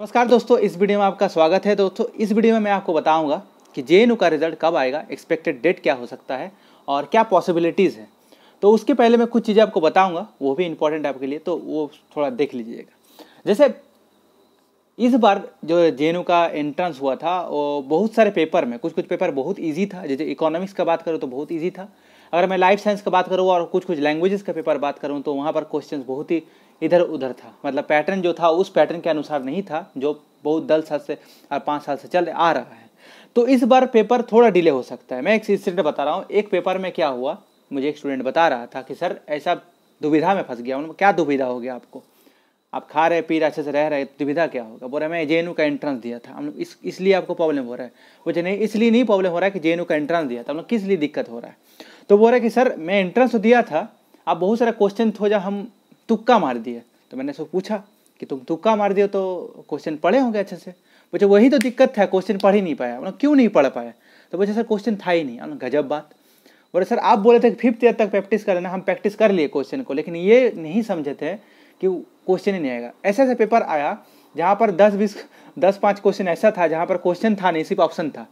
नमस्कार दोस्तों इस वीडियो में आपका स्वागत है दोस्तों इस वीडियो में मैं आपको बताऊंगा कि जे का रिजल्ट कब आएगा एक्सपेक्टेड डेट क्या हो सकता है और क्या पॉसिबिलिटीज़ हैं तो उसके पहले मैं कुछ चीज़ें आपको बताऊंगा वो भी इंपॉर्टेंट आपके लिए तो वो थोड़ा देख लीजिएगा जैसे इस बार जो जे का एंट्रेंस हुआ था वो बहुत सारे पेपर में कुछ कुछ पेपर बहुत ईजी था जैसे इकोनॉमिक्स का बात करूँ तो बहुत ईजी था अगर मैं लाइफ साइंस का बात करूँ और कुछ कुछ लैंग्वेजेस का पेपर बात करूँ तो वहाँ पर क्वेश्चन बहुत ही इधर उधर था मतलब पैटर्न जो था उस पैटर्न के अनुसार नहीं था जो बहुत दस साल से और पाँच साल से चल आ रहा है तो इस बार पेपर थोड़ा डिले हो सकता है मैं एक स्टूडेंट बता रहा हूँ एक पेपर में क्या हुआ मुझे एक स्टूडेंट बता रहा था कि सर ऐसा दुविधा में फंस गया उन्होंने क्या दुविधा हो गया आपको आप खा रहे पी रहे अच्छे से रह रहे दुविधा क्या होगा बोल रहे मैं जे का एंट्रेंस दिया था हम इस इसलिए आपको प्रॉब्लम हो रहा है जो नहीं इसलिए नहीं प्रॉब्लम हो रहा है कि जे का एंट्रेंस दिया था हम लोग किस लिए दिक्कत हो रहा है तो बोल रहे कि सर मैं एंट्रेंस तो दिया था अब बहुत सारा क्वेश्चन थोड़ा हम तुक्का मार दिए तो मैंने उसको पूछा कि तुम तुक्का मार दिए तो क्वेश्चन पढ़े होंगे अच्छे से बोले वही तो दिक्कत था क्वेश्चन पढ़ ही नहीं पाया उन्होंने क्यों नहीं पढ़ पाया तो बोले सर क्वेश्चन था ही नहीं गजब बात बोले सर आप बोले थे फिफ्थ ईयर तक प्रैक्टिस कर लेना हम प्रैक्टिस कर लिए क्वेश्चन को लेकिन ये नहीं समझे थे कि क्वेश्चन ही नहीं आएगा ऐसा ऐसा पेपर आया जहाँ पर दस बीस दस पाँच क्वेश्चन ऐसा था जहाँ पर क्वेश्चन था नहीं सिर्फ ऑप्शन था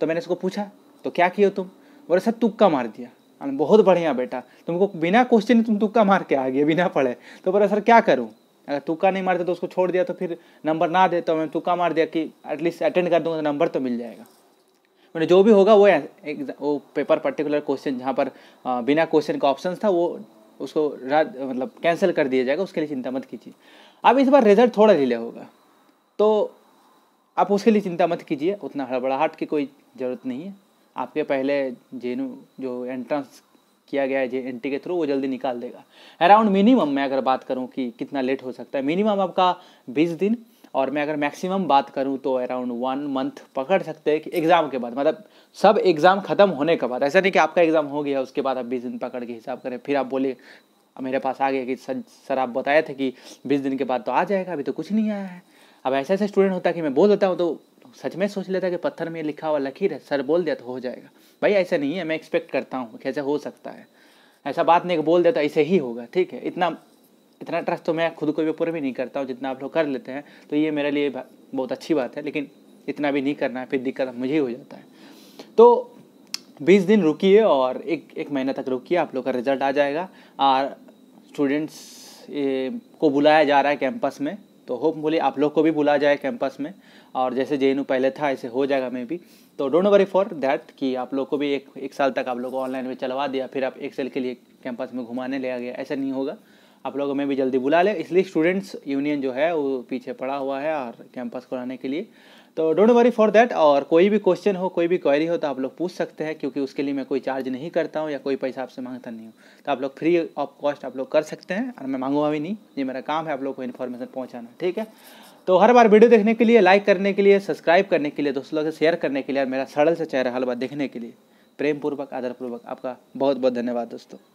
तो मैंने उसको पूछा तो क्या किया तुम बोले सर तुक्का मार दिया बहुत बढ़िया बेटा तुमको बिना क्वेश्चन तुम तुक्का मार के आ गया बिना पढ़े तो बोला सर क्या करूँ अगर तुक्का नहीं मारते तो उसको छोड़ दिया तो फिर नंबर ना दे तो मैंने तुक्का मार दिया कि एटलीस्ट अटेंड कर दूंगा तो नंबर तो मिल जाएगा मैंने मतलब जो भी होगा वो एक वो पेपर पर्टिकुलर क्वेश्चन जहाँ पर बिना क्वेश्चन का ऑप्शन था वो उसको मतलब कैंसिल कर दिया जाएगा उसके लिए चिंता मत कीजिए अब इस बार रिजल्ट थोड़ा डिले होगा तो आप उसके लिए चिंता मत कीजिए उतना हड़बड़ाहट की कोई ज़रूरत नहीं है आपके पहले जेनू जो एंट्रेंस किया गया है जे एन के थ्रू वो जल्दी निकाल देगा अराउंड मिनिमम मैं अगर बात करूँ कि कितना लेट हो सकता है मिनिमम आपका बीस दिन और मैं अगर मैक्सिमम बात करूँ तो अराउंड वन मंथ पकड़ सकते हैं कि एग्ज़ाम के बाद मतलब सब एग्ज़ाम ख़त्म होने के बाद ऐसा नहीं कि आपका एग्ज़ाम हो गया उसके बाद आप बीस दिन पकड़ के हिसाब करें फिर आप बोले मेरे पास आ गया कि सर सर आप बताए थे कि बीस दिन के बाद तो आ जाएगा अभी तो कुछ नहीं आया है अब ऐसा ऐसा स्टूडेंट होता है कि मैं बोल देता हूँ तो सच में सोच लेता कि पत्थर में लिखा हुआ लकीर है सर बोल दिया तो हो जाएगा भाई ऐसा नहीं है मैं एक्सपेक्ट करता हूँ कैसे हो सकता है ऐसा बात नहीं बोल दिया तो ऐसे ही होगा ठीक है इतना इतना ट्रस्ट तो मैं खुद को भी पूरा भी नहीं करता हूँ जितना आप लोग कर लेते हैं तो ये मेरे लिए बहुत अच्छी बात है लेकिन इतना भी नहीं करना है फिर दिक्कत मुझे ही हो जाता है तो बीस दिन रुकिए और एक एक महीना तक रुकिए आप लोग का रिजल्ट आ जाएगा और स्टूडेंट्स को बुलाया जा रहा है कैंपस में तो होप बोली आप लोग को भी बुला जाए कैंपस में और जैसे जे पहले था ऐसे हो जाएगा मे भी तो डोंट वरी फॉर दैट कि आप लोग को भी एक एक साल तक आप लोग को ऑनलाइन में चलवा दिया फिर आप एक साल के लिए कैंपस में घुमाने लिया गया ऐसा नहीं होगा आप लोग हमें भी जल्दी बुला लें इसलिए स्टूडेंट्स यूनियन जो है वो पीछे पड़ा हुआ है और कैंपस को लाने के लिए तो डोंट वरी फॉर देट और कोई भी क्वेश्चन हो कोई भी क्वेरी हो तो आप लोग पूछ सकते हैं क्योंकि उसके लिए मैं कोई चार्ज नहीं करता हूँ या कोई पैसा आपसे मांगता नहीं हूँ तो आप लोग फ्री ऑफ कॉस्ट आप लोग कर सकते हैं और मैं मांगूंगा भी नहीं ये मेरा काम है आप लोग को इन्फॉर्मेशन पहुँचाना ठीक है तो हर बार वीडियो देखने के लिए लाइक करने के लिए सब्सक्राइब करने के लिए दोस्तों लोग से शेयर करने के लिए और मेरा सड़ल से चेहरा हलवा देखने के लिए प्रेमपूर्वक आदरपूर्वक आपका बहुत बहुत धन्यवाद दोस्तों